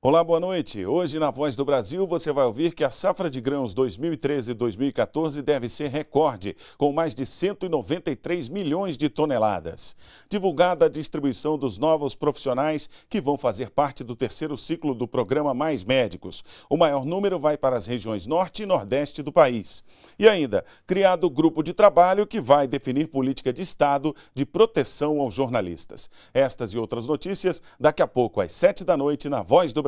Olá, boa noite. Hoje na Voz do Brasil você vai ouvir que a safra de grãos 2013-2014 deve ser recorde, com mais de 193 milhões de toneladas. Divulgada a distribuição dos novos profissionais que vão fazer parte do terceiro ciclo do programa Mais Médicos. O maior número vai para as regiões norte e nordeste do país. E ainda, criado o grupo de trabalho que vai definir política de Estado de proteção aos jornalistas. Estas e outras notícias daqui a pouco às 7 da noite na Voz do Brasil.